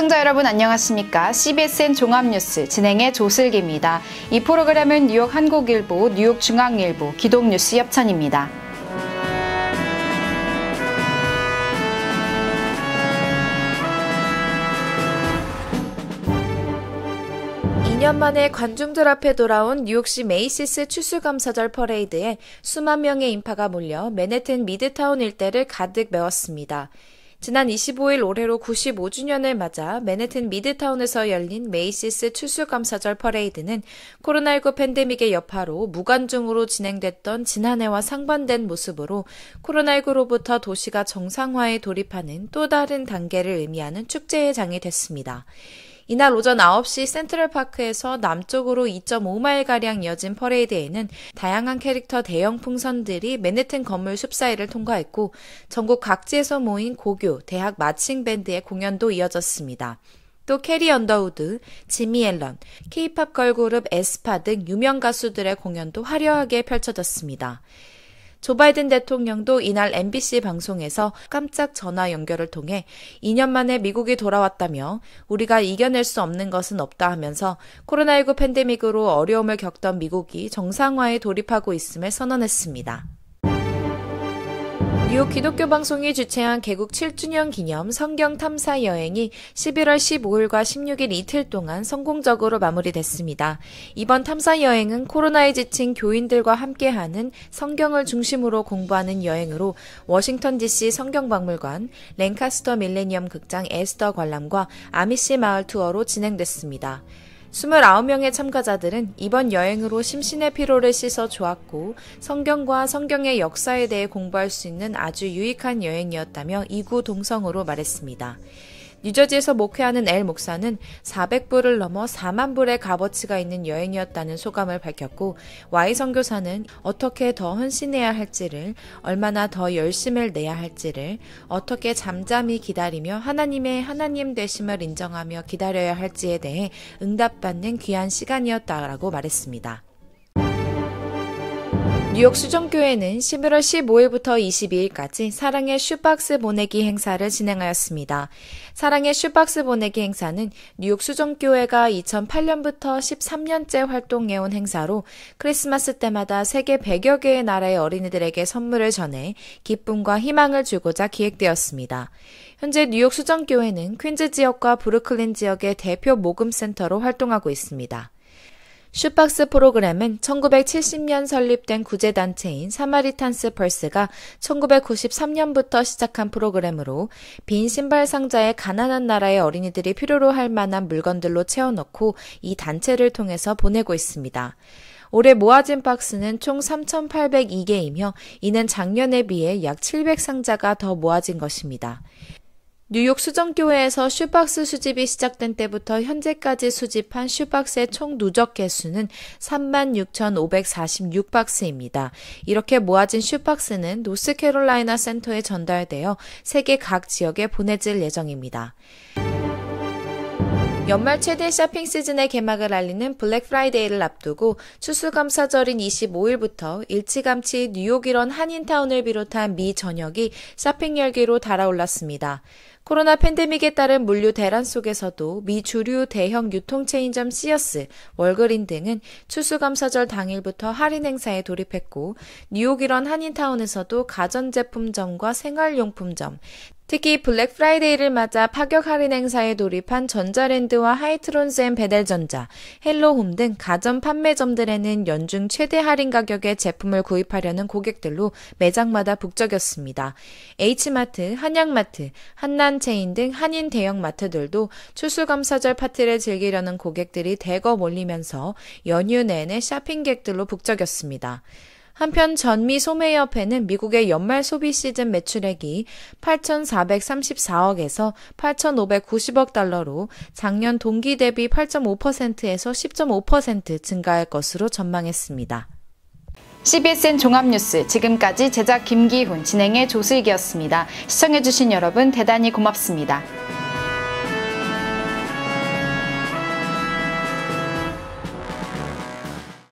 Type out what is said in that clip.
시청자 여러분 안녕하십니까? CBSN 종합뉴스 진행의 조슬기입니다. 이 프로그램은 뉴욕 한국일보, 뉴욕 중앙일보, 기동뉴스 협찬입니다. 2년 만에 관중들 앞에 돌아온 뉴욕시 메이시스 추수감사절 퍼레이드에 수만 명의 인파가 몰려 맨해튼 미드타운 일대를 가득 메웠습니다. 지난 25일 올해로 95주년을 맞아 맨해튼 미드타운에서 열린 메이시스 추수감사절 퍼레이드는 코로나19 팬데믹의 여파로 무관중으로 진행됐던 지난해와 상반된 모습으로 코로나19로부터 도시가 정상화에 돌입하는 또 다른 단계를 의미하는 축제의 장이 됐습니다. 이날 오전 9시 센트럴파크에서 남쪽으로 2.5마일가량 이어진 퍼레이드에는 다양한 캐릭터 대형 풍선들이 맨해튼 건물 숲사이를 통과했고 전국 각지에서 모인 고교, 대학 마칭 밴드의 공연도 이어졌습니다. 또 캐리 언더우드, 지미 앨런, 케이팝 걸그룹 에스파 등 유명 가수들의 공연도 화려하게 펼쳐졌습니다. 조 바이든 대통령도 이날 MBC 방송에서 깜짝 전화 연결을 통해 2년 만에 미국이 돌아왔다며 우리가 이겨낼 수 없는 것은 없다 하면서 코로나19 팬데믹으로 어려움을 겪던 미국이 정상화에 돌입하고 있음을 선언했습니다. 뉴욕 기독교 방송이 주최한 개국 7주년 기념 성경 탐사 여행이 11월 15일과 16일 이틀 동안 성공적으로 마무리됐습니다. 이번 탐사 여행은 코로나에 지친 교인들과 함께하는 성경을 중심으로 공부하는 여행으로 워싱턴 DC 성경박물관, 랭카스터 밀레니엄 극장 에스더 관람과 아미시 마을 투어로 진행됐습니다. 29명의 참가자들은 이번 여행으로 심신의 피로를 씻어 좋았고 성경과 성경의 역사에 대해 공부할 수 있는 아주 유익한 여행이었다며 이구동성으로 말했습니다. 뉴저지에서 목회하는 엘 목사는 400불을 넘어 4만 불의 값어치가 있는 여행이었다는 소감을 밝혔고 와이 선교사는 어떻게 더 헌신해야 할지를 얼마나 더 열심을 내야 할지를 어떻게 잠잠히 기다리며 하나님의 하나님 되심을 인정하며 기다려야 할지에 대해 응답받는 귀한 시간이었다라고 말했습니다. 뉴욕 수정교회는 11월 15일부터 22일까지 사랑의 슈박스 보내기 행사를 진행하였습니다. 사랑의 슈박스 보내기 행사는 뉴욕 수정교회가 2008년부터 13년째 활동해온 행사로 크리스마스 때마다 세계 100여 개의 나라의 어린이들에게 선물을 전해 기쁨과 희망을 주고자 기획되었습니다. 현재 뉴욕 수정교회는 퀸즈 지역과 브루클린 지역의 대표 모금센터로 활동하고 있습니다. 슈박스 프로그램은 1970년 설립된 구제단체인 사마리탄스 펄스가 1993년부터 시작한 프로그램으로 빈 신발 상자에 가난한 나라의 어린이들이 필요로 할 만한 물건들로 채워넣고 이 단체를 통해서 보내고 있습니다. 올해 모아진 박스는 총 3,802개이며 이는 작년에 비해 약 700상자가 더 모아진 것입니다. 뉴욕 수정교회에서 슈박스 수집이 시작된 때부터 현재까지 수집한 슈박스의 총 누적 개수는 36,546박스입니다. 이렇게 모아진 슈박스는 노스캐롤라이나 센터에 전달되어 세계 각 지역에 보내질 예정입니다. 연말 최대 쇼핑 시즌의 개막을 알리는 블랙 프라이데이를 앞두고 추수감사절인 25일부터 일찌감치 뉴욕 이런 한인타운을 비롯한 미 전역이 쇼핑 열기로 달아올랐습니다. 코로나 팬데믹에 따른 물류 대란 속에서도 미 주류 대형 유통체인점 시어스, 월그린 등은 추수감사절 당일부터 할인 행사에 돌입했고 뉴욕 이런 한인타운에서도 가전제품점과 생활용품점, 특히 블랙 프라이데이를 맞아 파격 할인 행사에 돌입한 전자랜드와 하이트론스앤 배달전자, 헬로홈 등 가전 판매점들에는 연중 최대 할인 가격의 제품을 구입하려는 고객들로 매장마다 북적였습니다. H마트, 한양마트, 한난체인 등 한인 대형마트들도 추수감사절 파티를 즐기려는 고객들이 대거 몰리면서 연휴 내내 샤핑객들로 북적였습니다. 한편 전미 소매협회는 미국의 연말 소비 시즌 매출액이 8,434억에서 8,590억 달러로 작년 동기 대비 8.5%에서 10.5% 증가할 것으로 전망했습니다. CBSN 종합뉴스 지금까지 제작 김기훈 진행의 조슬기였습니다. 시청해주신 여러분 대단히 고맙습니다.